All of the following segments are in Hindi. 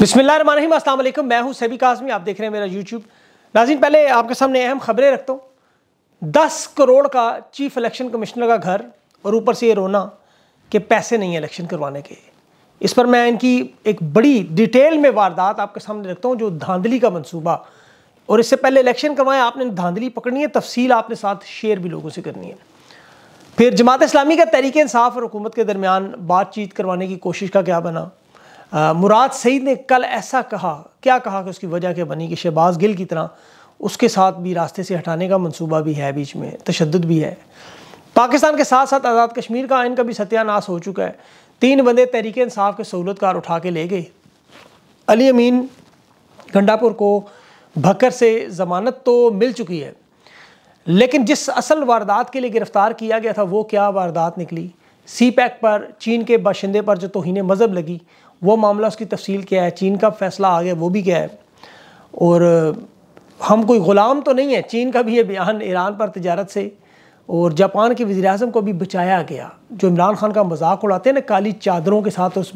बिस्मिल्लाम असल मैं हूं सभी काजमी आप देख रहे हैं मेरा यूट्यूब नाजिन पहले आपके सामने अहम खबरें रखता हूँ दस करोड़ का चीफ इलेक्शन कमिश्नर का घर और ऊपर से ये रोना कि पैसे नहीं है इलेक्शन करवाने के इस पर मैं इनकी एक बड़ी डिटेल में वारदात आपके सामने रखता हूँ जो धांधली का मनसूबा और इससे पहले इलेक्शन करवाया आपने धांधली पकड़नी है तफसील आपने साथ शेयर भी लोगों से करनी है फिर जमात इस्लामी का तहरीक इंसाफ और हुकूमत के दरमियान बातचीत करवाने की कोशिश का क्या बना आ, मुराद सईद ने कल ऐसा कहा क्या कहा कि उसकी वजह क्या बनी कि शहबाज गिल की तरह उसके साथ भी रास्ते से हटाने का मनसूबा भी है बीच में तशद भी है पाकिस्तान के साथ साथ आज़ाद कश्मीर का आयन का भी सत्यानाश हो चुका है तीन बंदे तहरीक इंसाफ के सहूलतकार उठा के ले गए अली अमीन गंडापुर को भक्कर से ज़मानत तो मिल चुकी है लेकिन जिस असल वारदात के लिए गिरफ़्तार किया गया था वो क्या वारदात निकली सी पैक पर चीन के बाशिंदे पर जो तोहन मज़हब लगी वो मामला उसकी तफसील क्या है चीन का फैसला आ गया वो भी क्या है और हम कोई ग़ुलाम तो नहीं है चीन का भी ये बयान ईरान पर तजारत से और जापान के वजी अजम को भी बचाया गया जो इमरान खान का मजाक उड़ाते हैं ना काली चादरों के साथ उस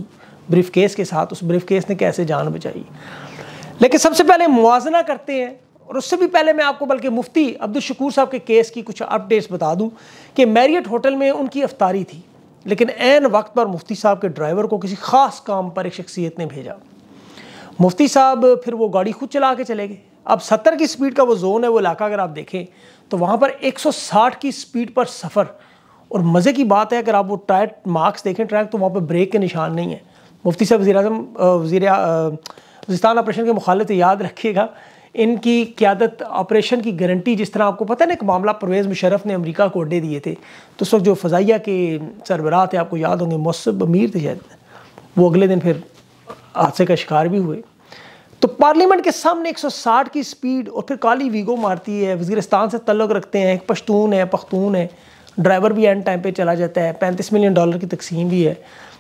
ब्रीफ केस के साथ उस ब्रीफ केस ने कैसे जान बचाई लेकिन सबसे पहले मुआजना करते हैं और उससे भी पहले मैं आपको बल्कि मुफ्ती अब्दुल शकूर साहब के केस की कुछ अपडेट्स बता दूं कि मैरियट होटल में उनकी अफ्तारी थी लेकिन एन वक्त पर मुफ्ती साहब के ड्राइवर को किसी ख़ास काम पर एक शख्सियत ने भेजा मुफ्ती साहब फिर वो गाड़ी खुद चला के चले गए अब सत्तर की स्पीड का वो जोन है वो इलाका अगर आप देखें तो वहाँ पर साठ की स्पीड पर सफ़र और मज़े की बात है अगर आप वो ट्रैक मार्क्स देखें ट्रैक तो वहाँ पर ब्रेक के निशान नहीं है मुफ्ती साहब वजी अजम वजी वजिस्तान ऑपरेशन के मुखालत याद रखिएगा इनकी क्यादत ऑपरेशन की गारंटी जिस तरह आपको पता है ना एक मामला परवेज़ मुशरफ ने अमेरिका को अड्डे दिए थे तो उस वक्त जो फ़जाइया के सरबराह थे आपको याद होंगे मौसब अमीर थे शायद वो अगले दिन फिर हादसे का शिकार भी हुए तो पार्लियामेंट के सामने 160 की स्पीड और फिर काली वीगो मारती है वजीरस्तान से तल्लक रखते हैं एक पश्तून है पख्तून है ड्राइवर भी एंड टाइम पर चला जाता है पैंतीस मिलियन डॉलर की तकसीम भी है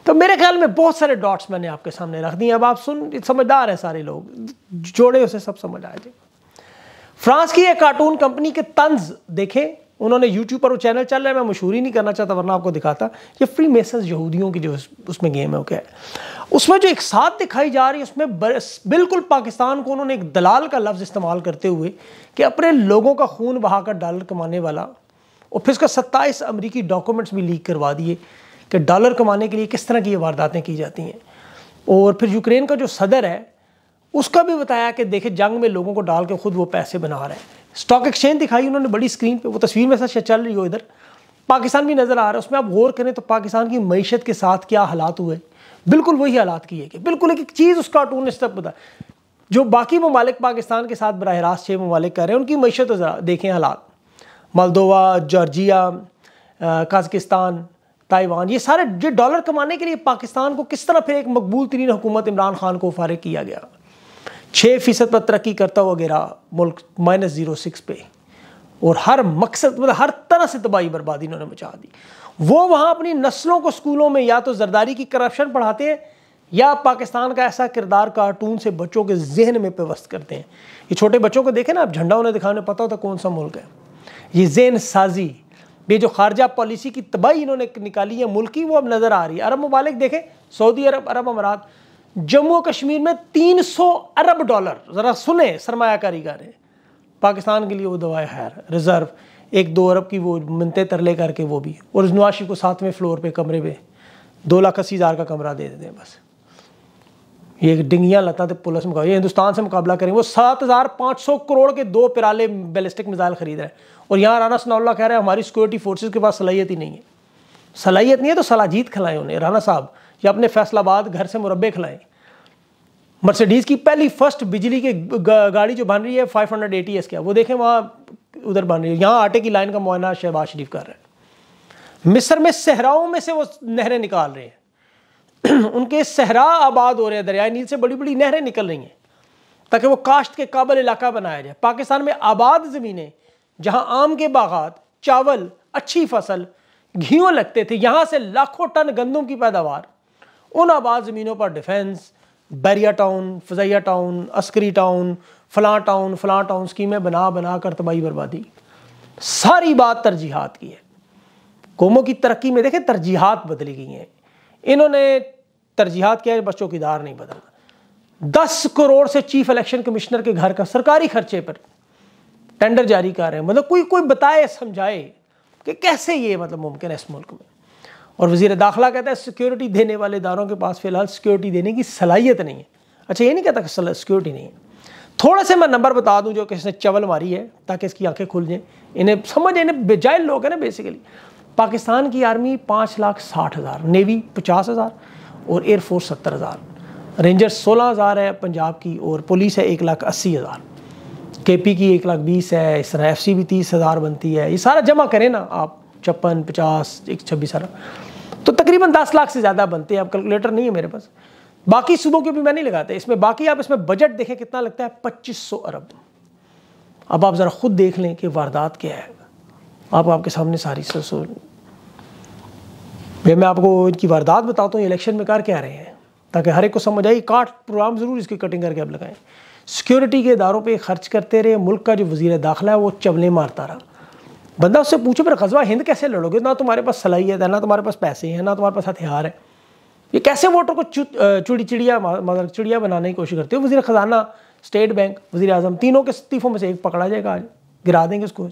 तो मेरे ख्याल में बहुत सारे डॉट्स मैंने आपके सामने रख दिए अब आप सुन समझदार हैं सारे लोग जोड़े उसे सब समझ आ जाए फ्रांस की एक कार्टून कंपनी के तंज देखे उन्होंने यूट्यूब पर वो चैनल चल रहा है मैं मशहूरी नहीं करना चाहता वरना आपको दिखाता ये फ्री मेसन यहूदियों की जो उसमें गेम है ओके उसमें जो एक साथ दिखाई जा रही है उसमें बिल्कुल पाकिस्तान को उन्होंने एक दलाल का लफ्ज़ इस्तेमाल करते हुए कि अपने लोगों का खून बहाकर डॉलर कमाने वाला और फिर उसका सत्ताईस अमरीकी डॉक्यूमेंट्स भी लीक करवा दिए कि डॉलर कमाने के लिए किस तरह की ये वारदातें की जाती हैं और फिर यूक्रेन का जो सदर है उसका भी बताया कि देखे जंग में लोगों को डाल के ख़ुद वो पैसे बना रहे हैं स्टॉक एक्सचेंज दिखाई उन्होंने बड़ी स्क्रीन पर वो तस्वीर में सच अच्छा चल रही हो इधर पाकिस्तान भी नज़र आ रहा है उसमें आप गौर करें तो पाकिस्तान की मीशत के साथ क्या हालात हुए बिल्कुल वही हालात किए गए बिल्कुल एक एक चीज़ उसका टून ने तक पता जो बाकी ममालिक पाकिस्तान के साथ बरह रास्त छः ममालिक कर रहे हैं उनकी मीशत देखें हालात मलदोवा जॉर्जिया काजकिस्तान ताइवान ये सारे जो डॉलर कमाने के लिए पाकिस्तान को किस तरह फिर एक मकबूल तरीन हुकूमत इमरान खान को फारग किया गया छः फ़ीसद पर तरक्की करता हुआ गिरा मुल्क माइनस ज़ीरो सिक्स पे और हर मकसद मतलब हर तरह से तबाही बर्बादी इन्होंने मचा दी वो वहाँ अपनी नस्लों को स्कूलों में या तो जरदारी की करप्शन पढ़ाते हैं या पाकिस्तान का ऐसा किरदार कार्टून से बच्चों के जहन में पेवस्त करते हैं ये छोटे बच्चों को देखें ना आप झंडा उन्हें दिखाने पता होता कौन सा मुल्क है ये जेन साजी ये जो खारजा पॉलिसी की तबाही इन्होंने निकाली है मुल्क की वो अब नज़र आ रही है अरब ममालिक देखें सऊदी अरब अरब अमारात जम्मू कश्मीर में 300 अरब डॉलर ज़रा सुने सरमाकारी का रहे पाकिस्तान के लिए वो दवाए हैर रिज़र्व एक दो अरब की वो मिनते तरले करके वो भी और नवाशी को सातवें फ्लोर पर कमरे पर दो लाख अस्सी हज़ार का कमरा दे देते हैं बस ये डिंगियां लता थे पुलिस मुकाबले हिंदुस्तान से मुकाबला करें वो सात हज़ार पाँच सौ करोड़ के दो पिराले बैलिस्टिक मिसाइल खरीद रहे हैं और यहाँ राना सनाउल्ला कह रहे हैं हमारी सिक्योरिटी फोर्सेज के पास सलाहियत ही नहीं है सलाहियत नहीं है तो सलाजीत खिलाएं उन्हें राना साहब या अपने फैसलाबाद घर से मुरबे खिलाएं मर्सिडीज़ की पहली फर्स्ट बिजली की गाड़ी जो बन रही है फाइव हंड्रेड एटी एस क्या वो देखें वहाँ उधर बन रही है यहाँ आटे की लाइन का मुआयना शहबाज शरीफ कर रहे हैं मिस्र में सहराओं में से वो नहरें निकाल रहे हैं उनके सहरा आबाद हो रहे हैं दरियाए नील से बड़ी बड़ी नहरें निकल रही हैं ताकि वो काश्त के काबल इलाका बनाया जाए पाकिस्तान में आबाद ज़मीनें जहाँ आम के बागात चावल अच्छी फसल घीओं लगते थे यहाँ से लाखों टन गंदम की पैदावार उन आबाद ज़मीनों पर defence Bahria town Fazaia town Askari town फलां टाउन फलां टाउन स्कीमें बना बना कर तबाही बर्बादी सारी बात तरजीहत की है कौमों की तरक्की में देखें तरजीहत बदली गई हैं इन्होंने तरजीहत किया बच्चों बस चौकीदार नहीं बदलना दस करोड़ से चीफ इलेक्शन कमिश्नर के घर का सरकारी खर्चे पर टेंडर जारी कर रहे हैं मतलब कोई कोई बताए समझाए कि कैसे ये मतलब मुमकिन है इस मुल्क में और वजीर दाखिला कहता है सिक्योरिटी देने वाले इदारों के पास फिलहाल सिक्योरिटी देने की सलाहियत नहीं है अच्छा ये नहीं कहता कि सिक्योरिटी नहीं है थोड़ा से मैं नंबर बता दूं जो किसने चवल मारी है ताकि इसकी आंखें खुल जाएं इन्हें समझ इन्हें बेजायल लोग हैं ना बेसिकली पाकिस्तान की आर्मी पाँच लाख साठ हज़ार नेवी पचास हज़ार और एयरफोर्स सत्तर हज़ार रेंजर्स सोलह हज़ार है पंजाब की और पुलिस है एक लाख अस्सी हज़ार के पी की एक लाख बीस है इस तरह एफ सी भी तीस हज़ार बनती है ये सारा जमा करें ना आप छप्पन पचास एक छब्बीस सारा तो तकरीबन दस लाख से ज़्यादा बनते हैं अब कैलकुलेटर नहीं है मेरे पास बाकी सूबों के भी मैं नहीं लगाते इसमें बाकी आप इसमें बजट देखें कितना लगता है पच्चीस सौ अरब अब आप ज़रा ख़ुद देख लें कि वारदात क्या है आप आपके सामने सारी सो भैया मैं आपको इनकी वारदात बताता हूँ इलेक्शन में कर क्या रहे हैं ताकि हर एक को समझ आई काट प्रोग्राम ज़रूर इसकी कटिंग करके आप लगाएं सिक्योरिटी के इदारों पे खर्च करते रहे मुल्क का जो वजीर दाखिला है वो चबले मारता रहा बंदा उससे पूछे पर गजवा हिंद कैसे लड़ोगे ना तुम्हारे पास सलाहियत है ना तुम्हारे पास पैसे हैं ना तुम्हारे पास हथियार है ये कैसे वोटर को चुड़ी चिड़िया मतलब चिड़िया बनाने की कोशिश करते हो वजी ख़जाना स्टेट बैंक वजी अजम तीनों के इस्तीफ़ों में से एक पकड़ा जाएगा आज गिरा देंगे उसको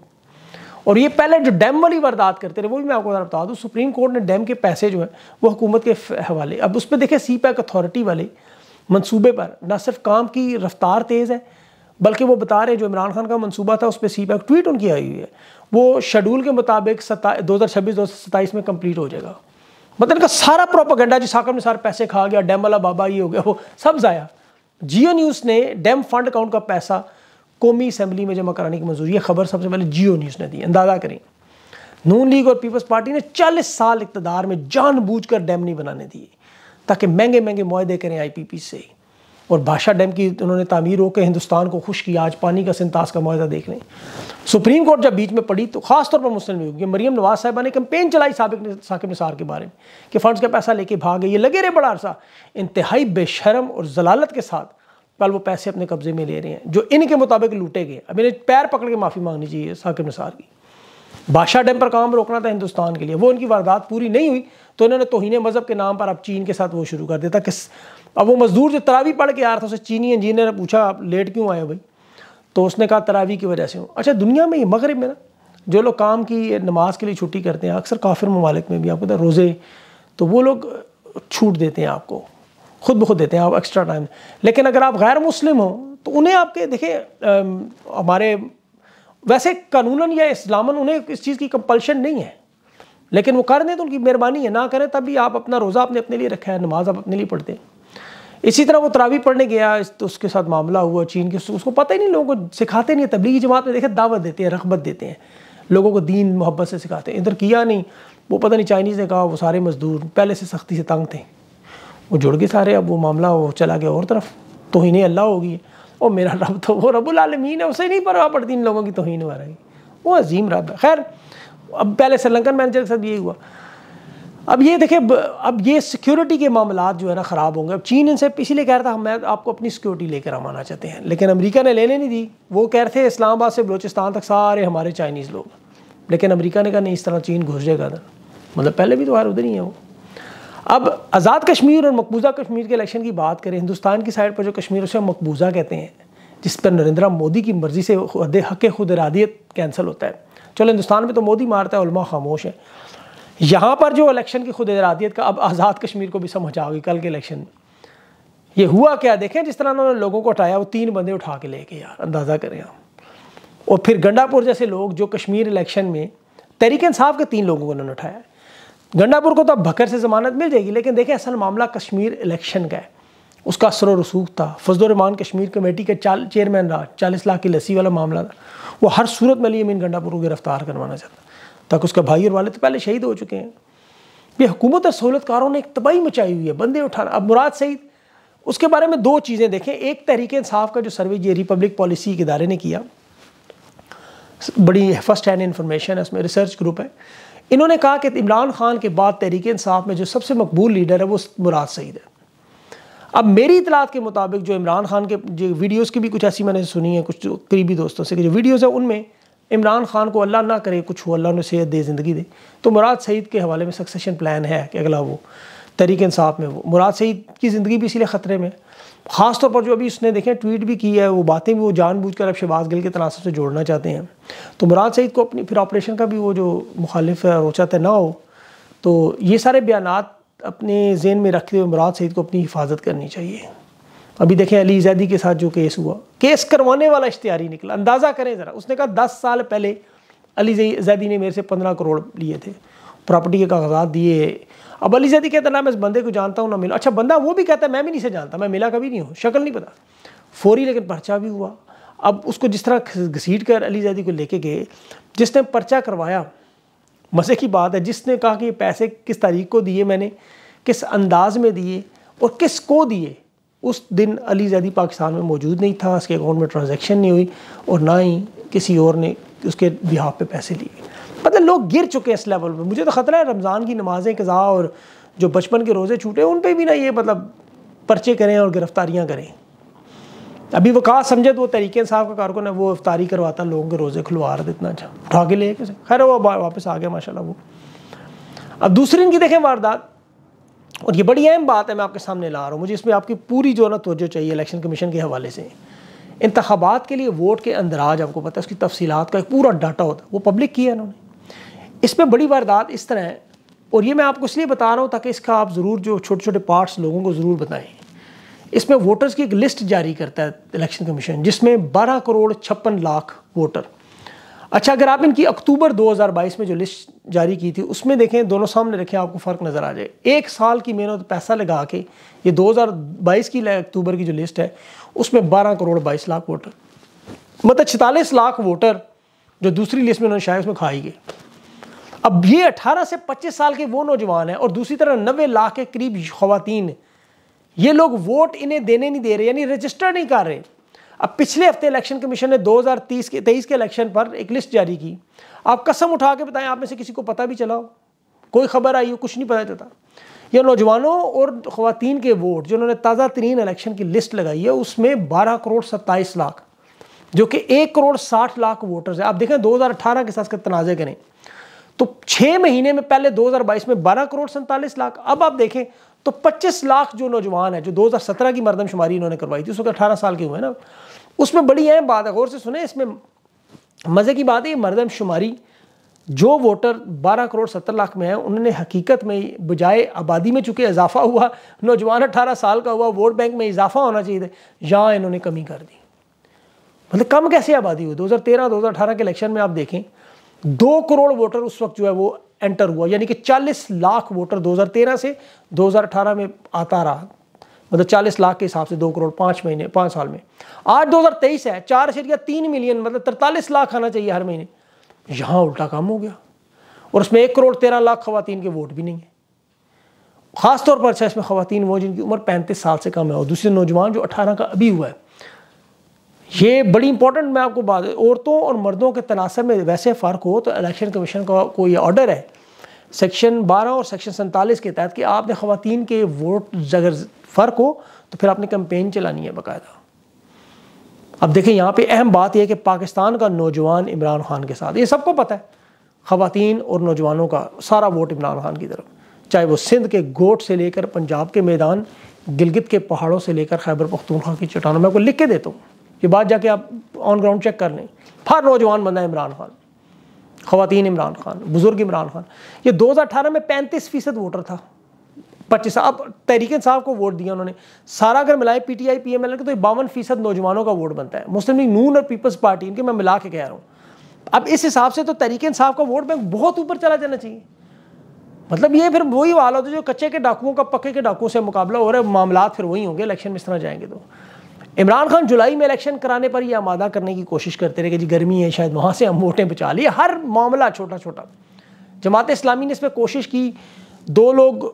और ये पहले जो डैम वाली वारदात करते रहे वो भी मैं आपको बता दूँ सुप्रीम कोर्ट ने डैम के पैसे जो है वो हुकूमत के हवाले अब उस पर देखें सी पैक अथॉरिटी वाले मनसूबे पर ना सिर्फ काम की रफ्तार तेज़ है बल्कि वो बता रहे हैं जो इमरान खान का मनसूबा था उस पर सी पैक ट्वीट उनकी आई हुई है वो शेड्यूल के मुताबिक सता दो हज़ार छब्बीस दो हज़ार सत्ताईस में कम्प्लीट हो जाएगा मतलब इनका सारा प्रोपागेंडा जिस आकर ने सारे पैसे खा गया डैम वाला बाबा ये हो गया वो सब ज़ाया जियो न्यूज़ ने डैम फंड अकाउंट का पैसा कौमी असम्बली में जमा कराने की मंजूरी है खबर सबसे पहले जियो न्यूज़ ने दी अंदाजा करें नून लीग और पीपल्स पार्टी ने चालीस साल इकतदार में कर डैम नहीं बनाने दिए ताकि महंगे महंगे माहदे करें आई पी पी से और भाषा डैम की उन्होंने तामीर होकर हिंदुस्तान को खुश किया आज पानी का सिंतास का माहा देख लें सुप्रीम कोर्ट जब बीच में पड़ी तो खासतौर पर मुस्लिम लीग की मरीम नवाज साहबा ने कंपेन चलाई सबक साकिब निसार के बारे में कि फ़ंड्स का पैसा लेके भाग गए ये लगे रहे बड़ा अरसा इंतहाई बेशरम और जलालत के साथ कल वो पैसे अपने कब्जे में ले रहे हैं जो इनके मुताबिक लूटे गए अब इन्हें पैर पकड़ के माफ़ी मांगनी चाहिए साकिब निसार की बादशाह डैम पर काम रोकना था हिंदुस्तान के लिए वो उनकी वारदात पूरी नहीं हुई तो इन्होंने तोहिने मज़हब के नाम पर अब चीन के साथ वो शुरू कर था किस अब वो मज़दूर जो तरावी पढ़ के आ रहा था उसे चीनी इंजीनियर ने पूछा आप लेट क्यों आए भाई तो उसने कहा तरावी की वजह से हूँ अच्छा दुनिया में ये मगरब में ना जो लोग काम की नमाज के लिए छुट्टी करते हैं अक्सर काफिर ममालिक में भी आपको रोज़े तो वो लोग छूट देते हैं आपको खुद ब खुद देते हैं आप एक्स्ट्रा टाइम लेकिन अगर आप गैर मुस्लिम हो तो उन्हें आपके देखिए हमारे वैसे कानूनन या इस्लामन उन्हें इस चीज़ की कंपल्शन नहीं है लेकिन वो कर दें तो उनकी मेहरबानी है ना करें तभी आप अपना रोज़ा अपने अपने लिए रखा है नमाज आप अपने लिए पढ़ते हैं इसी तरह वो तरावी पढ़ने गया तो उसके साथ मामला हुआ चीन के उसको पता ही नहीं लोगों को सिखाते नहीं तबलीगी जमात में देखे दावत देते हैं रगबत देते हैं लोगों को दीन मोहब्बत से सिखाते हैं इधर किया नहीं वो पता नहीं चाइनीज़ ने कहा वो सारे मज़दूर पहले से सख्ती से तंग थे वो जुड़ गए सारे अब वो मामला वो चला गया और तरफ तो ही नहीं अल्लाह होगी और मेरा रब तो वो रबुल आलमीन है उसे नहीं परवाह पड़ती इन लोगों की तोहन वगैरह रही वो अजीम रब है खैर अब पहले श्रीलंकन मैनेजर के साथ यही हुआ अब ये देखे अब ये सिक्योरिटी के मामला जो है ना ख़राब होंगे अब चीन इनसे इसीलिए कह रहा था मैं आपको अपनी सिक्योरिटी लेकर हम आना चाहते हैं लेकिन अमेरिका ने लेने नहीं दी वो कह रहे थे इस्लामाबाद से बलोचिस्तान तक सारे हमारे चाइनीज़ लोग लेकिन अमेरिका ने कहा नहीं इस तरह चीन घुस जाएगा मतलब पहले भी तो हर उधर ही है वो अब आज़ाद कश्मीर और मकबूजा कश्मीर के इलेक्शन की बात करें हिंदुस्तान की साइड पर जो कश्मीर उसे मकबूजा कहते हैं जिस पर नरेंद्र मोदी की मर्ज़ी से हक खुद इरादियत कैंसिल होता है चलो हिंदुस्तान में तो मोदी मारता है खामोश है यहाँ पर जो इलेक्शन की खुद इरादियत का अब आज़ाद कश्मीर को भी समझ आ गई कल के इलेक्शन ये हुआ क्या देखें जिस तरह उन्होंने लोगों को हटाया वो तीन बंदे उठा के लेके यार अंदाज़ा करें आप और फिर गंडापुर जैसे लोग जो कश्मीर इलेक्शन में तरीक़ानसाफ़ के तीन लोगों को उन्होंने उठाया गंडापुर को तो अब भकर से ज़मानत मिल जाएगी लेकिन देखें असल मामला कश्मीर इलेक्शन का है उसका असर रसूख था फजलरहमान कश्मीर कमेटी के चाल चेयरमैन रहा चालीस लाख की लस्सी वाला मामला था वो हर सूरत में अली मीन गंडापुर को गिरफ्तार करवाना चाहता तक उसका भाई और वाले तो पहले शहीद हो चुके हैं ये हुकूमत और सहूलतकारों ने एक तबाही मचाई हुई है बंदे उठाना अब मुराद सईद उसके बारे में दो चीज़ें देखें एक तहरीक इंसाफ का जो सर्वे ये रिपब्लिक पॉलिसी के इदारे ने किया बड़ी फर्स्ट हैंड इन्फॉर्मेशन है उसमें रिसर्च ग्रुप है इन्होंने कहा कि इमरान खान के बाद तहरीक इंसाफ में जो सबसे मकबूल लीडर है वो मुराद सईद है अब मेरी इतलात के मुताबिक जो इमरान खान के जो वीडियोज़ की भी कुछ ऐसी मैंने सुनी है कुछ करीबी दोस्तों से कि जो वीडियोज़ हैं उनमें इमरान खान को अल्लाह ना करे कुछ हो अल्लाह ने सेहत दे ज़िंदगी दे तो मुराद सईद के हवाले में सक्सेशन प्लान है कि अगला वो तहरीक इंसाफ में वो मुराद सईद की ज़िंदगी भी इसीलिए ख़तरे में है खासतौर पर जो अभी उसने देखें ट्वीट भी की है वो बातें भी वो जानबूझकर अब शहबाज गिल के तनासब से जोड़ना चाहते हैं तो मुराद सईद को अपनी फिर ऑपरेशन का भी वो जो मुखालिफ है वो चाहते ना हो तो ये सारे बयान अपने जेन में रखते हुए मुराद सईद को अपनी हिफाजत करनी चाहिए अभी देखें अली जैदी के साथ जो केस हुआ केस करवाने वाला इश्तारी निकला अंदाज़ा करें ज़रा उसने कहा दस साल पहले अली जैदी ने मेरे से पंद्रह करोड़ लिए थे प्रॉपर्टी के कागजात दिए अब अली जदी कहता ना मैं इस बंदे को जानता हूँ ना मिला अच्छा बंदा वो भी कहता है मैं भी नहीं से जानता मैं मिला कभी नहीं हूँ शक्ल नहीं पता फौरी लेकिन पर्चा भी हुआ अब उसको जिस तरह घसीट कर अली जैदी को लेके गए जिसने पर्चा करवाया मज़े की बात है जिसने कहा कि पैसे किस तारीख को दिए मैंने किस अंदाज में दिए और किस को दिए उस दिन अली जैदी पाकिस्तान में मौजूद नहीं था उसके अकाउंट में ट्रांजेक्शन नहीं हुई और ना ही किसी और ने उसके बिहाफ़ पे पैसे लिए मतलब लोग गिर चुके हैं इस लेवल पर मुझे तो ख़तरा है रमज़ान की नमाज़ें कज़ा और जो बचपन के रोज़े छूटे उन पर भी ना ये मतलब पर्चे करें और गिरफ़्तारियाँ करें अभी वो कहा समझे तो वो तरीके साहब का कारकुन है वो अफ्तारी करवाता लोगों के रोज़े खुलवा रहा इतना अच्छा उठा के ले कैसे खैर वो वापस आ गया माशाल्लाह वो अब दूसरे इनकी देखें वारदात और ये बड़ी अहम बात है मैं आपके सामने ला रहा हूँ मुझे इसमें आपकी पूरी जो ना तोजो चाहिए इलेक्शन कमीशन के हवाले से इंतबात के लिए वोट के अंदराज आपको पता है उसकी तफसीत का एक पूरा डाटा होता है वो पब्लिक किया है इन्होंने इसमें बड़ी वारदात इस तरह है और ये मैं आपको इसलिए बता रहा हूँ ताकि इसका आप ज़रूर जो छोटे छोटे पार्ट्स लोगों को ज़रूर बताएं इसमें वोटर्स की एक लिस्ट जारी करता है इलेक्शन कमीशन जिसमें बारह करोड़ छप्पन लाख वोटर अच्छा अगर आप इनकी अक्टूबर 2022 में जो लिस्ट जारी की थी उसमें देखें दोनों सामने रखें आपको फ़र्क नज़र आ जाए एक साल की मेहनत पैसा लगा के ये दो की अक्टूबर की जो लिस्ट है उसमें बारह करोड़ बाईस लाख वोटर मतलब छतालीस लाख वोटर जो दूसरी लिस्ट में उन्होंने शायद उसमें खाई गई अब ये 18 से 25 साल के वो नौजवान हैं और दूसरी तरह नबे लाख के करीब खुवान ये लोग वोट इन्हें देने नहीं दे रहे यानी रजिस्टर नहीं कर रहे अब पिछले हफ्ते इलेक्शन कमीशन ने 2030 के तेईस के इलेक्शन पर एक लिस्ट जारी की आप कसम उठा के बताएं आप में से किसी को पता भी चला हो कोई खबर आई हो कुछ नहीं पता चलता यह नौजवानों और ख़वान के वोट जिन्होंने ताज़ा तरीन इलेक्शन की लिस्ट लगाई है उसमें बारह करोड़ सत्ताईस लाख जो कि एक करोड़ साठ लाख वोटर्स हैं आप देखें 2018 के साथ इसका तनाज़े करें तो छः महीने में पहले 2022 में बारह करोड़ सैंतालीस लाख अब आप देखें तो 25 लाख जो नौजवान है जो 2017 की मरदमशुमारी इन्होंने करवाई थी उस वक्त अठारह साल के हुए ना उसमें बड़ी अहम बात है गौर से सुने इसमें मज़े की बात है ये मरदमशुमारी जो वोटर 12 करोड़ 70 लाख में है उन्होंने हकीकत में बजाय आबादी में चुके इजाफा हुआ नौजवान अठारह साल का हुआ वोट बैंक में इजाफा होना चाहिए था यहाँ इन्होंने कमी कर दी मतलब कम कैसे आबादी हुई दो हज़ार के इलेक्शन में आप देखें दो करोड़ वोटर उस वक्त जो है वो एंटर हुआ यानी कि 40 लाख वोटर 2013 से 2018 में आता रहा मतलब 40 लाख के हिसाब से दो करोड़ पाँच महीने पाँच साल में आज 2023 है चार या तीन मिलियन मतलब तरतालीस लाख आना चाहिए हर महीने यहाँ उल्टा काम हो गया और उसमें एक करोड़ तेरह लाख खुतिन के वोट भी नहीं है ख़ासतौर पर अच्छा इसमें खुवान वो जिनकी उम्र पैंतीस साल से कम है और दूसरे नौजवान जो अठारह का अभी हुआ है ये बड़ी इंपॉर्टेंट मैं आपको बात औरतों और मर्दों के तनासब में वैसे फ़र्क हो तो इलेक्शन कमीशन का कोई ऑर्डर है सेक्शन 12 और सेक्शन सैंतालीस के तहत कि आपने खातन के वोट अगर फ़र्क हो तो फिर आपने कंपेन चलानी है बाकायदा अब देखें यहाँ पे अहम बात यह है कि पाकिस्तान का नौजवान इमरान खान के साथ ये सबको पता है खातन और नौजवानों का सारा वोट इमरान खान की तरफ चाहे वो सिंध के गोट से लेकर पंजाब के मैदान गिलगित के पहाड़ों से लेकर खैबर पख्तूनखा की चट्टानों में को लिख के देता हूँ ये बात जाके आप ऑन ग्राउंड चेक कर लें हर नौजवान बंदा इमरान खान ख़वान इमरान खान बुज़ुर्ग इमरान खान ये 2018 में 35 फीसद वोटर था पच्चीस अब तहरीक साहब को वोट दिया उन्होंने सारा अगर मिलाए P T I P M L के तो बावन फीसद नौजवानों का वोट बनता है मुस्लिम लीग नून और पीपल्स पार्टी इनके मैं मिला के कह रहा हूँ अब इस हिसाब से तो तहरीक साहब का वोट बैंक बहुत ऊपर चला जाना चाहिए मतलब ये फिर वही वाला होता है जो कच्चे के डाकुओं का पक्के के डाकुओं से मुकाबला हो रहा है मामला फिर वही होंगे इलेक्शन में इस तरह जाएंगे तो इमरान खान जुलाई में इलेक्शन कराने पर यह आमादा करने की कोशिश करते रहे कि जी गर्मी है शायद वहाँ से हम वोटें बचा लिए हर मामला छोटा छोटा जमात इस्लामी ने इस पर कोशिश की दो लोग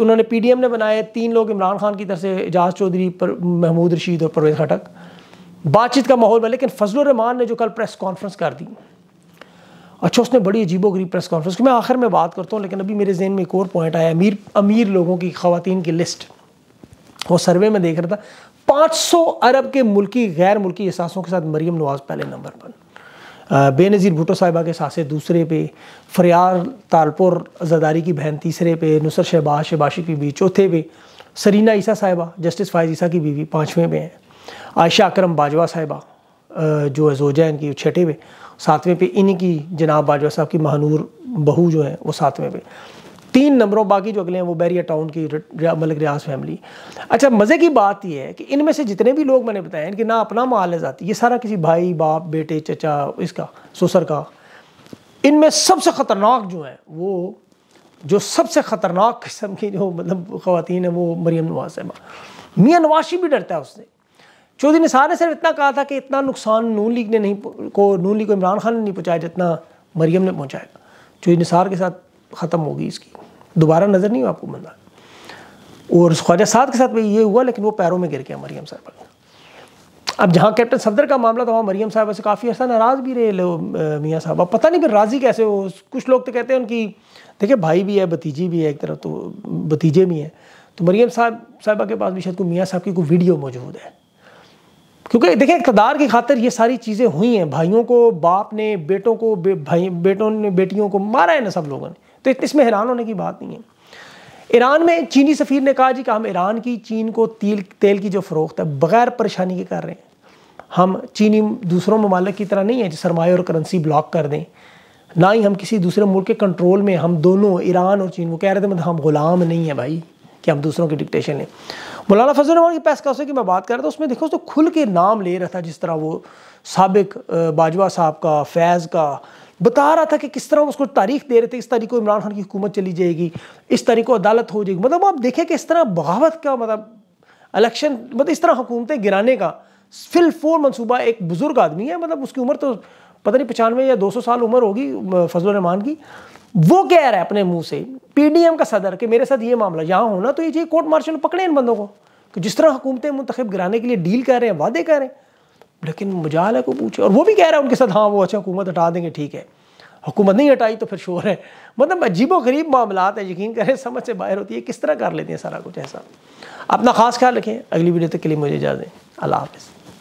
उन्होंने पी डी एम ने बनाए तीन लोग इमरान खान की तरफ से एजाज चौधरी पर महमूद रशीद और परवेज खटक बातचीत का माहौल बना लेकिन फजल रहमान ने जो कल प्रेस कॉन्फ्रेंस कर दी अच्छा उसने बड़ी अजीबो गरीब प्रेस कॉन्फ्रेंस की मैं आखिर में बात करता हूँ लेकिन अभी मेरे जहन में एक और पॉइंट आया अमीर अमीर लोगों की खातन की लिस्ट वो सर्वे में देख रहा था 500 अरब के मुल्की गैर मुल्की असासों के साथ मरीम नवाज़ पहले नंबर पर बेनज़ीर भुटो साहिबा के सासे दूसरे पे फरियार तारपुर जदारी की बहन तीसरे पे नुसर शहबाज शहबाशी की बीवी चौथे पे सरीना ईसा साहिबा जस्टिस फायज ईसा की बीवी पाँचवें पे हैं आयशा अक्रम बाजवा साहिबा जो है जोजा इनकी छठे पे सातवें पे इन्हीं की जनाब बाजवा साहब की महानूर बहू जो है वो सातवें पे तीन नंबरों बाकी जो अगले हैं वो बैरिया टाउन की मलिक मतलब रियाज फैमिली अच्छा मज़े की बात यह है कि इनमें से जितने भी लोग मैंने बताया इनके ना अपना माल जाती ये सारा किसी भाई बाप बेटे चचा इसका सोसर का इनमें सबसे ख़तरनाक जो है वो जो सबसे ख़तरनाक किस्म की जो मतलब ख़वान है वो मरीम नवाज है मियाँ नवाशी भी डरता है उससे चौधरी निसार ने सिर्फ इतना कहा था कि इतना नुकसान नू लीग ने नहीं को नू लीग को इमरान खान ने नहीं पहुँचाया जितना मरीम ने पहुँचाया चौधरी निसार के साथ ख़त्म होगी इसकी दोबारा नज़र नहीं आपको बंदा और ख्वाजा साद के साथ भी ये हुआ लेकिन वो पैरों में गिर गया मरियम साहब अब जहाँ कैप्टन सफदर का मामला था वहाँ मरियम साहब से काफ़ी अर्सा नाराज़ भी रहे मियाँ साहब अब पता नहीं फिर राज़ी कैसे हो कुछ लोग तो कहते हैं उनकी देखिए भाई भी है भतीजी भी है एक तरफ तो भतीजे भी हैं तो मरियम साहब साहबा के पास भी शायद को मियाँ साहब की कोई वीडियो मौजूद है क्योंकि देखिए इकतदार की खातिर ये सारी चीज़ें हुई हैं भाइयों को बाप ने बेटों को बे, भाई बेटों ने बेटियों को मारा है ना सब लोगों ने तो इसमें हैरान होने की बात नहीं है ईरान में चीनी सफ़ीर ने कहा जी कि हम ईरान की चीन को तेल तेल की जो फ़रोख्त है बग़ैर परेशानी के कर रहे हैं हम चीनी दूसरों ममालक की तरह नहीं है जो सरमाए और करेंसी ब्लॉक कर दें ना ही हम किसी दूसरे मुल्क के कंट्रोल में हम दोनों ईरान और चीन वो कह रहे थे मतलब हम गुलाम नहीं है भाई कि हम दूसरों की डिक्टेशन लें मौलाना फजल रहमान की प्रेस कौंसिल की मैं बात कर रहा था उसमें देखो तो खुल के नाम ले रहा था जिस तरह वो सबक बाजवा साहब का फैज़ का बता रहा था कि किस तरह उसको तारीख दे रहे थे इस तारीख को इमरान खान की हुकूमत चली जाएगी इस तारीख को अदालत हो जाएगी मतलब आप देखें कि इस तरह बगावत का मतलब इलेक्शन मतलब इस तरह हुकूमतें गिराने का फिल फोर मनसूबा एक बुज़ुर्ग आदमी है मतलब उसकी उम्र तो पता नहीं पचानवे या दो सौ साल उम्र होगी फजल रहमान की वो कह रहा है अपने मुंह से पीडीएम का सदर कि मेरे साथ ये मामला यहाँ होना तो ये चाहिए कोर्ट मार्शल पकड़े इन बंदों को कि जिस तरह हुकूमतें मुंतखब गिराने के लिए डील कर रहे हैं वादे कर रहे हैं लेकिन मुजाला को पूछे और वो भी कह रहा है उनके साथ हाँ वो अच्छा हुकूमत हटा देंगे ठीक है हुकूमत नहीं हटाई तो फिर शोर है मतलब अजीब वरीब गरीब मामला है यकीन करें समझ से बाहर होती है किस तरह कर लेते हैं सारा कुछ ऐसा अपना खास ख्याल रखें अगली वीडियो तक के लिए मुझे इजाज़ें अल्लाह हाफिज़